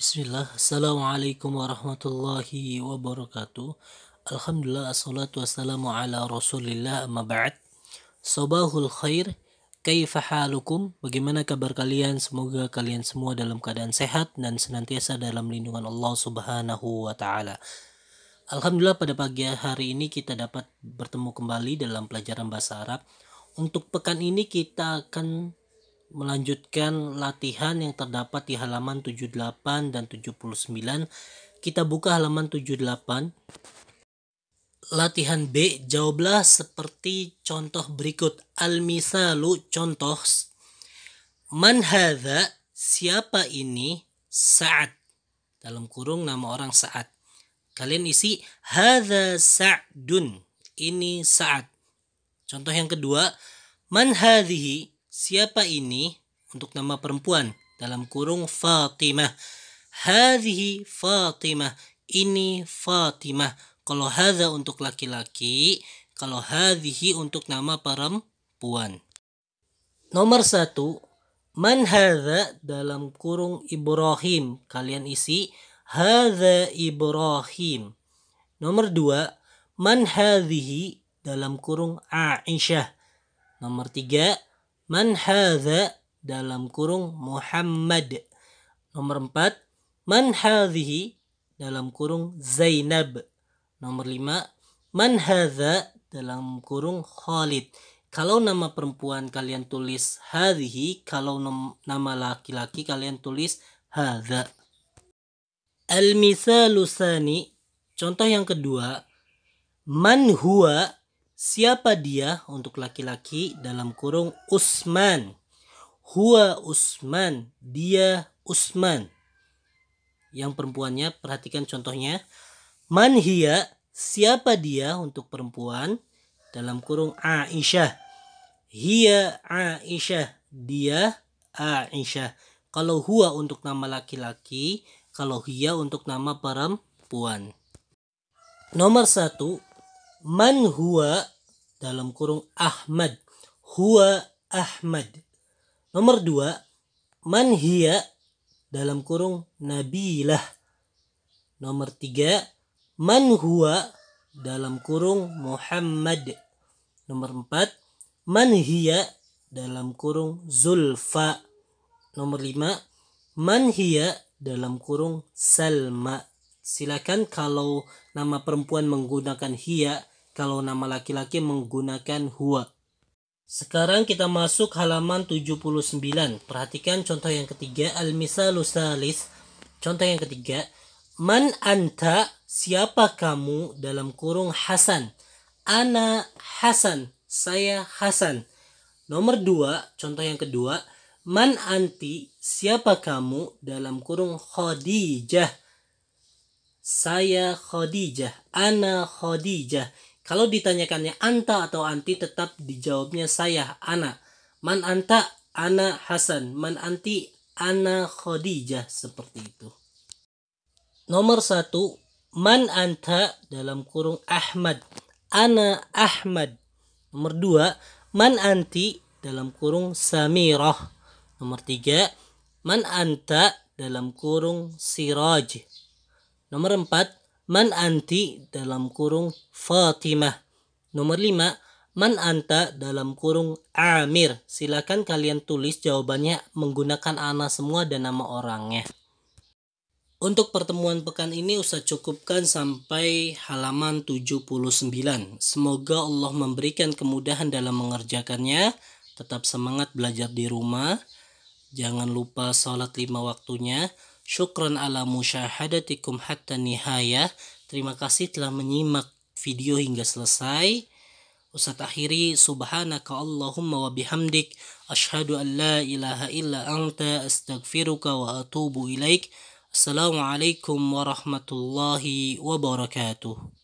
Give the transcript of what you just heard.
Bismillah, Assalamualaikum warahmatullahi wabarakatuh Alhamdulillah, assalatu wassalamu ala rasulillah amma ba'd Sobahul khair, kaifa halukum Bagaimana kabar kalian? Semoga kalian semua dalam keadaan sehat dan senantiasa dalam lindungan Allah subhanahu wa ta'ala Alhamdulillah pada pagi hari ini kita dapat bertemu kembali dalam pelajaran bahasa Arab Untuk pekan ini kita akan melanjutkan latihan yang terdapat di halaman 78 dan 79. Kita buka halaman 78. Latihan B, jawablah seperti contoh berikut. Al-misalu contoh. Man hadha, siapa ini? saat Dalam kurung nama orang saat Kalian isi hadha Sa'dun. Ini saat Contoh yang kedua, man hadhihi, Siapa ini? Untuk nama perempuan dalam kurung Fatimah. Hadhihi Fatimah. Ini Fatimah. Kalau hadha untuk laki-laki, kalau hadhihi untuk nama perempuan. Nomor satu, man hadha dalam kurung Ibrahim. Kalian isi hadha Ibrahim. Nomor dua, man hadhihi dalam kurung Aisyah. Nomor tiga, man hadha dalam kurung Muhammad. Nomor empat man hadhihi dalam kurung Zainab. Nomor lima man hadha dalam kurung Khalid. Kalau nama perempuan kalian tulis hadhihi, kalau nama laki-laki kalian tulis hadha. al Lusani contoh yang kedua, man huwa Siapa dia untuk laki-laki dalam kurung Usman? Hua Usman, dia Usman. Yang perempuannya perhatikan contohnya. Man hiya, siapa dia untuk perempuan dalam kurung Aisyah? Hiya Aisyah, dia Aisyah. Kalau Hua untuk nama laki-laki, kalau hiya untuk nama perempuan. Nomor satu, man Hua dalam kurung Ahmad huwa Ahmad nomor dua man hiya dalam kurung Nabilah nomor tiga man huwa dalam kurung Muhammad nomor empat man hiya dalam kurung Zulfa nomor lima man hiya dalam kurung Salma silakan kalau nama perempuan menggunakan hiya kalau nama laki-laki menggunakan huwa. Sekarang kita masuk halaman 79. Perhatikan contoh yang ketiga, al-misalu salis. Contoh yang ketiga, man anta siapa kamu dalam kurung Hasan. Ana Hasan, saya Hasan. Nomor dua, contoh yang kedua, man anti siapa kamu dalam kurung Khadijah. Saya Khadijah, ana Khadijah kalau ditanyakannya anta atau anti tetap dijawabnya saya, ana. Man anta, ana Hasan. Man anti, ana Khadijah. Seperti itu. Nomor satu, man anta dalam kurung Ahmad. Ana Ahmad. Nomor dua, man anti dalam kurung Samirah. Nomor tiga, man anta dalam kurung Siraj. Nomor empat, man anti dalam kurung Fatimah. Nomor lima. man anta dalam kurung Amir. Silakan kalian tulis jawabannya menggunakan ana semua dan nama orangnya. Untuk pertemuan pekan ini usah cukupkan sampai halaman 79. Semoga Allah memberikan kemudahan dalam mengerjakannya. Tetap semangat belajar di rumah. Jangan lupa sholat lima waktunya. Syukran ala musyahadatikum hatta nihayah. Terima kasih telah menyimak video hingga selesai. Ustaz akhiri subhanaka Allahumma wa bihamdik ashhadu an la ilaha illa anta astaghfiruka wa atubu ilaik. Assalamualaikum warahmatullahi wabarakatuh.